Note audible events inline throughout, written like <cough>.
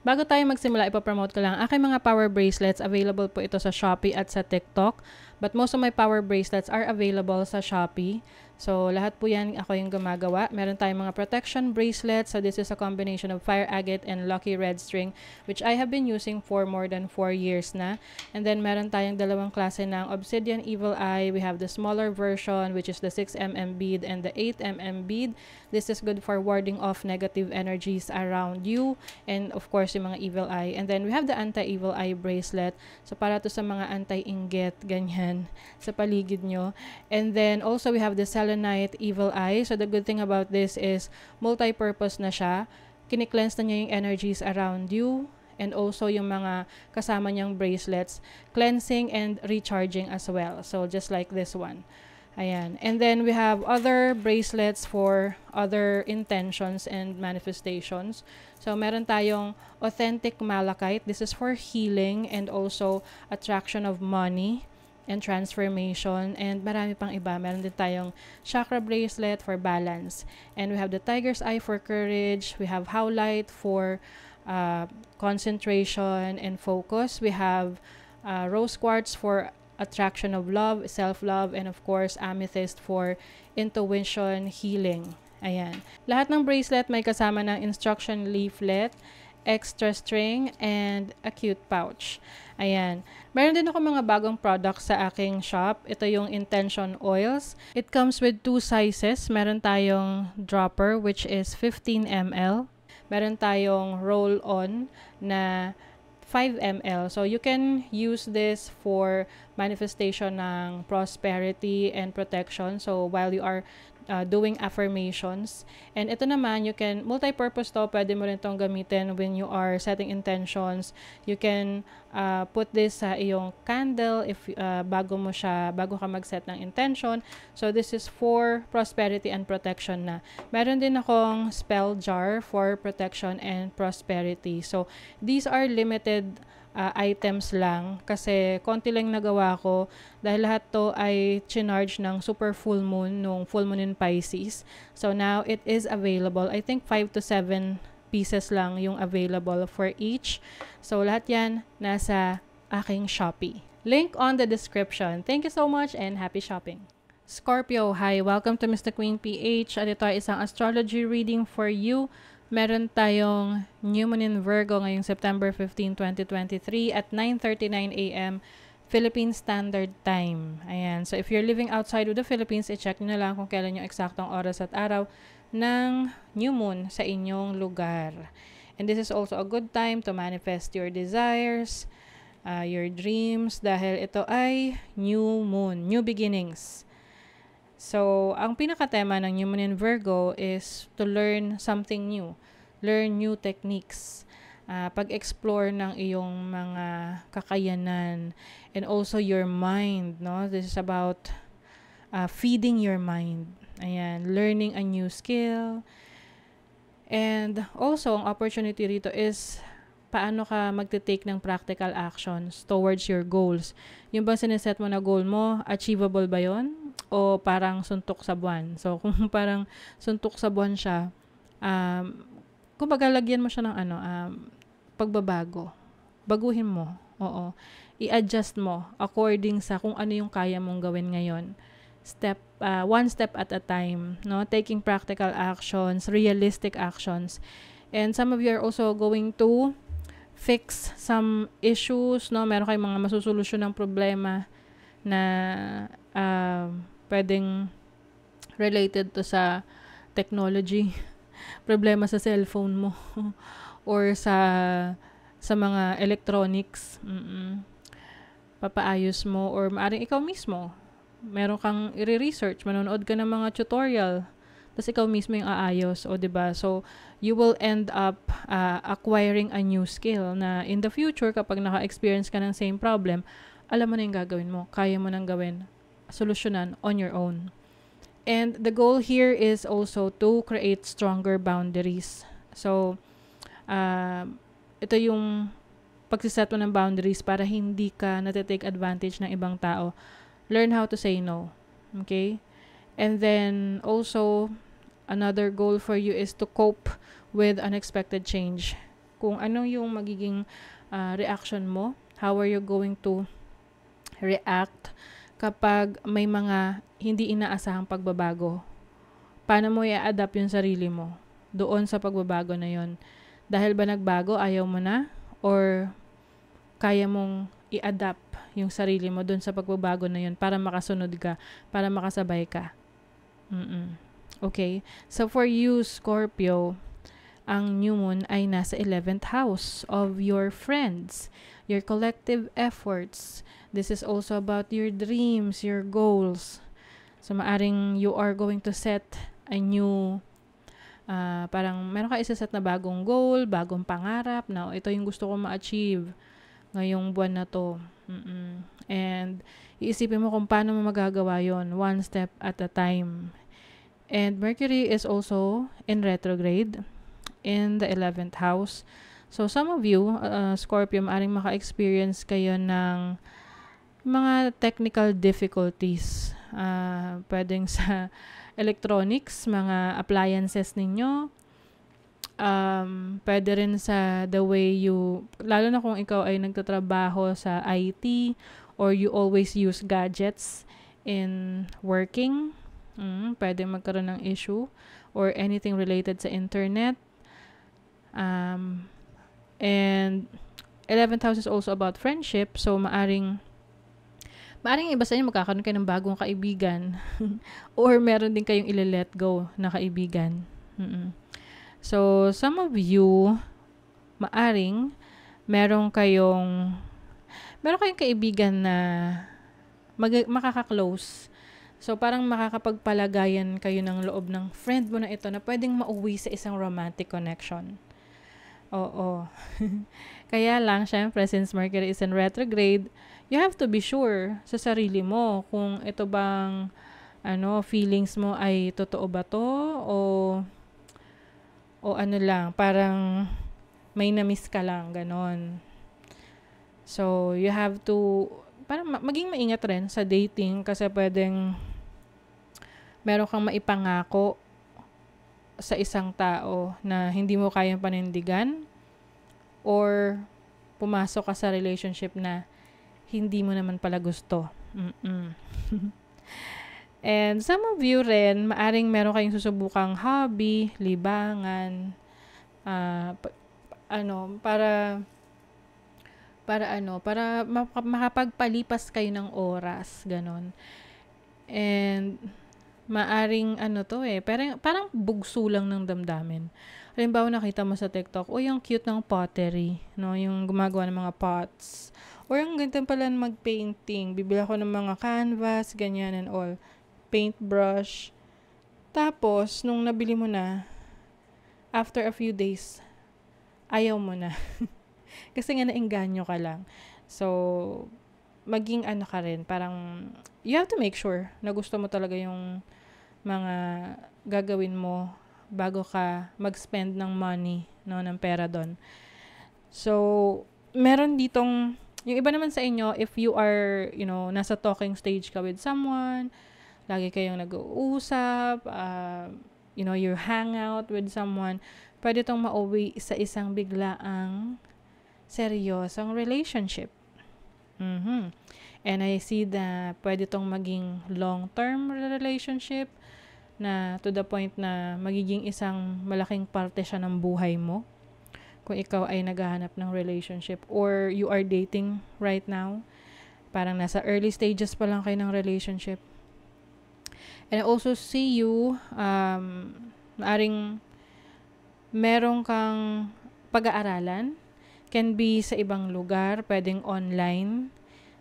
Bago tayo magsimula, ipopromote ko lang aking mga power bracelets. Available po ito sa Shopee at sa TikTok. But most of my power bracelets are available sa Shopee. So, lahat po yan ako yung gumagawa. Meron tayong mga protection bracelet. So, this is a combination of fire agate and lucky red string, which I have been using for more than 4 years na. And then, meron tayong dalawang klase ng obsidian evil eye. We have the smaller version, which is the 6mm bead and the 8mm bead. This is good for warding off negative energies around you. And, of course, yung mga evil eye. And then, we have the anti-evil eye bracelet. So, para to sa mga anti-inggit, ganyan, <laughs> sa paligid nyo. And then, also, we have the Selenite Evil Eye. So the good thing about this is multi-purpose na siya. kine cleanse na niya yung energies around you and also yung mga kasama niyang bracelets, cleansing and recharging as well. So just like this one. Ayan. And then we have other bracelets for other intentions and manifestations. So meron tayong authentic malachite. This is for healing and also attraction of money and transformation, and marami pang iba. Meron din tayong chakra bracelet for balance. And we have the tiger's eye for courage. We have howlite for uh, concentration and focus. We have uh, rose quartz for attraction of love, self-love, and of course, amethyst for intuition, healing. Ayan. Lahat ng bracelet may kasama ng instruction leaflet, extra string, and a cute pouch. Ayan. Meron din ako mga bagong products sa aking shop. Ito yung Intention Oils. It comes with two sizes. Meron tayong dropper which is 15 ml. Meron tayong roll-on na 5 ml. So, you can use this for manifestation ng prosperity and protection. So, while you are uh, doing affirmations. And ito naman, you can, multi-purpose to, pwede mo rin itong gamitin when you are setting intentions. You can uh, put this sa iyong candle if uh, bago mo siya, bago ka mag-set ng intention. So, this is for prosperity and protection na. Meron din akong spell jar for protection and prosperity. So, these are limited uh, items lang kasi konti lang nagawa ko dahil lahat to ay charge ng super full moon nung full moon in Pisces. So now it is available. I think 5 to 7 pieces lang yung available for each. So lahat yan nasa aking Shopee. Link on the description. Thank you so much and happy shopping! Scorpio, hi! Welcome to Mr. Queen PH at ito ay isang astrology reading for you meron tayong new moon in Virgo ngayong September 15, 2023 at 9.39 a.m. Philippine Standard Time. Ayan. So, if you're living outside of the Philippines, i-check nyo na lang kung kailan yung eksaktong oras at araw ng new moon sa inyong lugar. And this is also a good time to manifest your desires, uh, your dreams, dahil ito ay new moon, new beginnings. So, ang pinakatema ng Human in Virgo is to learn something new. Learn new techniques. Uh, pag-explore ng iyong mga kakayanan and also your mind, no? This is about uh, feeding your mind. Ayan, learning a new skill. And also, ang opportunity rito is paano ka magte-take ng practical actions towards your goals. Yung bang siniset mo na goal mo, achievable ba yon? o parang suntok sa buwan. So, <laughs> kung parang suntok sa buwan siya, um, kung lagyan mo siya ng ano, um, pagbabago. Baguhin mo. Oo. I-adjust mo according sa kung ano yung kaya mong gawin ngayon. Step, uh, one step at a time. No? Taking practical actions, realistic actions. And some of you are also going to fix some issues, no? Meron kayong mga masusolusyon ng problema na um, uh, pwedeng related to sa technology, <laughs> problema sa cellphone mo <laughs> or sa sa mga electronics. mm Papaayos mo or maaring ikaw mismo. Meron kang i-research, manonood ka ng mga tutorial, tapos ikaw mismo yung aayos, o 'di ba? So you will end up uh, acquiring a new skill na in the future kapag naka-experience ka ng same problem, alam mo na yung gagawin mo, kaya mo nang gawin solusyonan on your own. And the goal here is also to create stronger boundaries. So, uh, ito yung pagsiset mo ng boundaries para hindi ka natetake advantage ng ibang tao. Learn how to say no. Okay? And then, also, another goal for you is to cope with unexpected change. Kung ano yung magiging uh, reaction mo, how are you going to react kapag may mga hindi inaasahang pagbabago? Paano mo i-adapt yung sarili mo doon sa pagbabago na yon? Dahil ba nagbago, ayaw mo na? Or kaya mong i-adapt yung sarili mo doon sa pagbabago na yon para makasunod ka, para makasabay ka? Mm-mm. Okay? So for you, Scorpio, ang new moon ay nasa 11th house of your friends, your collective efforts. This is also about your dreams, your goals. So maaring you are going to set a new uh, parang meron ka isa-set na bagong goal, bagong pangarap na ito yung gusto ko ma-achieve ngayong buwan na to. Mm-mm. And iisipin mo kung paano mo magagawa yon one step at a time. And Mercury is also in retrograde in the 11th house. So, some of you, uh, Scorpio, maaring maka-experience kayo ng mga technical difficulties. Uh, pwedeng sa <laughs> electronics, mga appliances ninyo. Um, pwede rin sa the way you, lalo na kung ikaw ay nagtatrabaho sa IT or you always use gadgets in working. Mm, pwede magkaroon ng issue or anything related sa internet Um, and 11th house is also about friendship. So, maaring maaring iba sa inyo magkakaroon kayo ng bagong kaibigan <laughs> or meron din kayong ile-let go na kaibigan. Mm-mm. So, some of you, maaring meron kayong meron kayong kaibigan na mag- makaka-close. So, parang makakapagpalagayan kayo ng loob ng friend mo na ito na pwedeng mauwi sa isang romantic connection. Oo. <laughs> Kaya lang, syempre, since Mercury is in retrograde, you have to be sure sa sarili mo kung ito bang ano, feelings mo ay totoo ba to o o ano lang, parang may namiss ka lang, ganon. So, you have to, parang maging maingat rin sa dating kasi pwedeng meron kang maipangako sa isang tao na hindi mo kayang panindigan or pumasok ka sa relationship na hindi mo naman pala gusto. mm <laughs> And some of you rin, maaring meron kayong susubukang hobby, libangan, uh, pa- ano, para para ano, para makapagpalipas kayo ng oras, ganon. And maaring ano to eh, parang, parang bugso lang ng damdamin. Halimbawa nakita mo sa TikTok, o yung cute ng pottery, no? yung gumagawa ng mga pots. O yung ganda pala magpainting, painting bibila ko ng mga canvas, ganyan and all. Paintbrush. Tapos, nung nabili mo na, after a few days, ayaw mo na. <laughs> Kasi nga naengganyo ka lang. So, maging ano ka rin, parang you have to make sure na gusto mo talaga yung mga gagawin mo bago ka mag-spend ng money, no, ng pera doon. So, meron ditong, yung iba naman sa inyo, if you are, you know, nasa talking stage ka with someone, lagi kayong nag-uusap, uh, you know, you hang out with someone, pwede tong mauwi sa isang biglaang seryosong relationship. Mm-hmm. And I see that pwede tong maging long-term relationship, na to the point na magiging isang malaking parte siya ng buhay mo kung ikaw ay naghahanap ng relationship or you are dating right now. Parang nasa early stages pa lang kayo ng relationship. And I also see you, um, maaring merong kang pag-aaralan, can be sa ibang lugar, pwedeng online,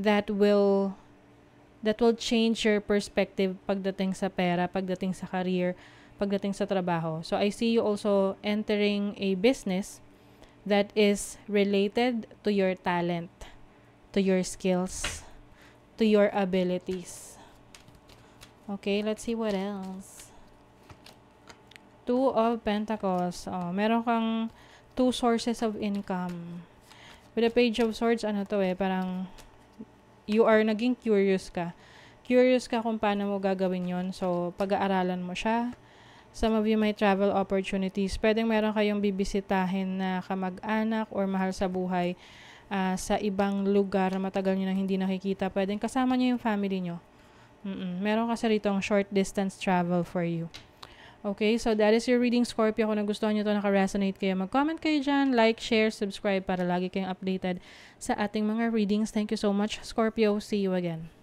that will that will change your perspective pagdating sa pera, pagdating sa career, pagdating sa trabaho. So I see you also entering a business that is related to your talent, to your skills, to your abilities. Okay, let's see what else. Two of Pentacles. Oh, meron kang two sources of income. With the Page of Swords, ano to eh, parang you are naging curious ka. Curious ka kung paano mo gagawin yon So, pag-aaralan mo siya. Some of you may travel opportunities. Pwedeng meron kayong bibisitahin na kamag-anak or mahal sa buhay uh, sa ibang lugar na matagal nyo nang hindi nakikita. Pwedeng kasama nyo yung family nyo. Mm-mm. Meron kasi rito ang short distance travel for you. Okay, so that is your reading, Scorpio. Kung nagustuhan nyo to, naka-resonate kayo, mag-comment kayo dyan, like, share, subscribe para lagi kayong updated sa ating mga readings. Thank you so much, Scorpio. See you again.